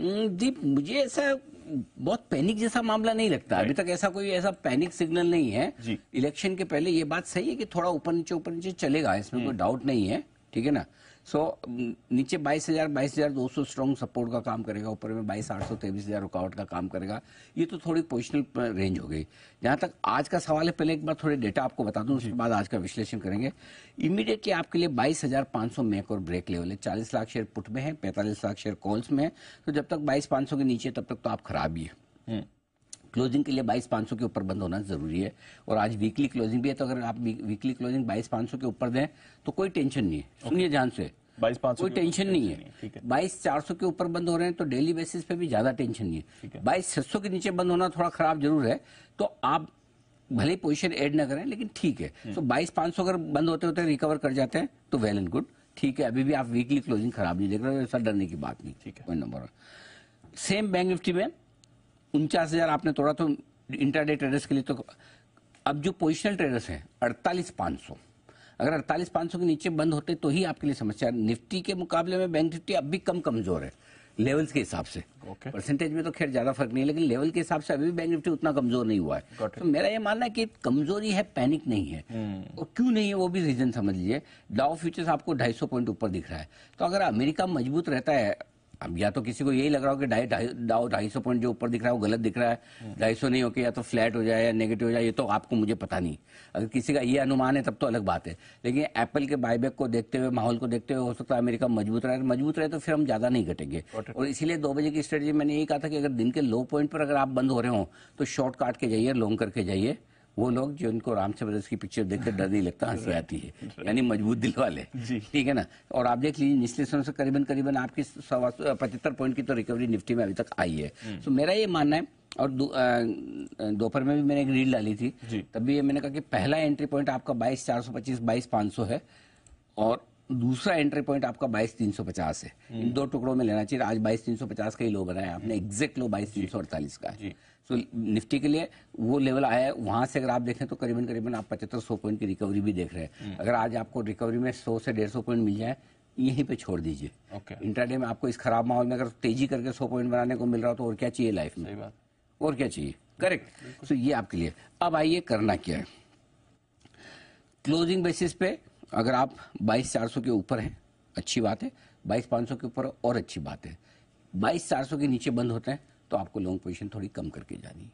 हम्म, दीप मुझे ऐसा बहुत पैनिक जैसा मामला नहीं लगता अभी तक ऐसा कोई ऐसा पैनिक सिग्नल नहीं है इलेक्शन के पहले ये बात सही है कि थोड़ा ऊपर नीचे ऊपर नीचे चलेगा इसमें कोई हम्म। डाउट नहीं है ठीक है ना सो नीचे बाईस हजार बाईस हजार दो सौ स्ट्रॉन्ग सपोर्ट का काम करेगा ऊपर में बाईस आठ सौ तेईस हजार रुकावट का काम करेगा ये तो थोड़ी पोजिशनल रेंज हो गई जहां तक आज का सवाल है पहले एक बार थोड़े डेटा आपको बता दूं उसके बाद आज का विश्लेषण करेंगे इमीडिएटली आपके लिए बाईस हजार पांच सौ मेक और ब्रेक लेवल है चालीस लाख शेयर पुट में है पैंतालीस लाख शेयर कॉल्स में है तो जब तक बाईस पांच सौ के नीचे तब तक तो आप खराब ही है हम्म। क्लोजिंग के लिए बाईस पाँच सौ के ऊपर बंद होना जरूरी है और आज वीकली क्लोजिंग भी है तो अगर आप वीकली क्लोजिंग बाईस पाँच सौ के ऊपर दें तो कोई टेंशन नहीं है सुनिए ध्यान से बाईस पाँच कोई टेंशन नहीं है बाईस चार सौ के ऊपर बंद हो रहे हैं तो डेली बेसिस पे भी ज्यादा टेंशन नहीं है बाईस छह सौ के नीचे बंद होना थोड़ा खराब जरूर है तो आप भले पोजिशन एड ना करें लेकिन ठीक है तो बाईस पाँच सौ अगर बंद होते होते रिकवर कर जाते हैं तो वेल एंड गुड ठीक है अभी भी आप वीकली क्लोजिंग खराब नहीं देख रहे हो ऐसा डरने की बात नहीं ठीक है नंबर सेम बैंक निफ्टी में उनचास हजार आपने तोड़ा तो इंटरडे ट्रेडर्स के लिए तो अब जो पोजिशनल ट्रेडर्स हैं अड़तालीस पाँच सौ अगर अड़तालीस पाँच सौ के नीचे बंद होते तो ही आपके लिए समस्या निफ्टी के मुकाबले में बैंक निफ्टी अब भी कम कमजोर है लेवल्स के हिसाब से okay. परसेंटेज में तो खैर ज्यादा फर्क नहीं है लेकिन लेवल के हिसाब से अभी भी बैंक निफ्टी उतना कमजोर नहीं हुआ है तो मेरा ये मानना है कि कमजोरी है पैनिक नहीं है hmm. और क्यों नहीं है वो भी रीजन समझ लीजिए डाउ फ्यूचर्स आपको 250 पॉइंट ऊपर दिख रहा है तो अगर अमेरिका मजबूत रहता है अब या तो किसी को यही लग रहा हो कि ढाई डाउ ढाई सौ पॉइंट जो ऊपर दिख रहा है वो गलत दिख रहा है हम्म। ढाई सौ नहीं होकर या तो फ्लैट हो जाए या नेगेटिव हो जाए ये तो आपको मुझे पता नहीं अगर किसी का ये अनुमान है तब तो अलग बात है लेकिन एप्पल के बायबैक को देखते हुए माहौल को देखते हुए हो सकता है अमेरिका मजबूत रहे मजबूत रहे तो फिर हम ज़्यादा नहीं घटेंगे और इसीलिए दो बजे की स्ट्रेटेजी मैंने यही कहा था कि अगर दिन के लो पॉइंट पर अगर आप बंद हो रहे हो तो शॉर्ट काट के जाइए लॉन्ग करके जाइए वो लोग जो इनको रामचंद्र की पिक्चर देखकर डर नहीं लगता हंसी आती है यानी मजबूत दिल वाले ठीक है ना और आप देख लीजिए निचले समय से करीबन करीबन आपकी सवा पचहत्तर पॉइंट की तो रिकवरी निफ्टी में अभी तक आई है हम्म। तो मेरा ये मानना है और दोपहर में भी मैंने एक रील डाली थी तब भी मैंने कहा कि पहला एंट्री पॉइंट आपका बाईस चार सौ पच्चीस बाईस पांच सौ है और दूसरा एंट्री पॉइंट आपका बाईस तीन सौ पचास है इन हम्म। दो टुकड़ों में लेना चाहिए आज बाईस तीन सौ पचास का ही लो बना है आपने एग्जैक्ट लो बाईस तीन सौ अड़तालीस का है सो so, निफ्टी के लिए वो लेवल आया है वहां से अगर आप देखें तो करीबन करीबन आप पचहत्तर सौ पॉइंट की रिकवरी भी देख रहे हैं हम्म। अगर आज आपको रिकवरी में सौ से डेढ़ सौ पॉइंट मिल जाए यहीं पे छोड़ दीजिए okay. इंटरडे में आपको इस खराब माहौल में अगर तेजी करके सौ पॉइंट बनाने को मिल रहा हो तो और क्या चाहिए लाइफ में और क्या चाहिए करेक्ट सो ये आपके लिए अब आइए करना क्या है क्लोजिंग बेसिस पे अगर आप बाईस चार सौ के ऊपर हैं अच्छी बात है बाईस पाँच सौ के ऊपर और अच्छी बात है बाईस चार सौ के नीचे बंद होते हैं तो आपको लॉन्ग पोजिशन थोड़ी कम करके जानी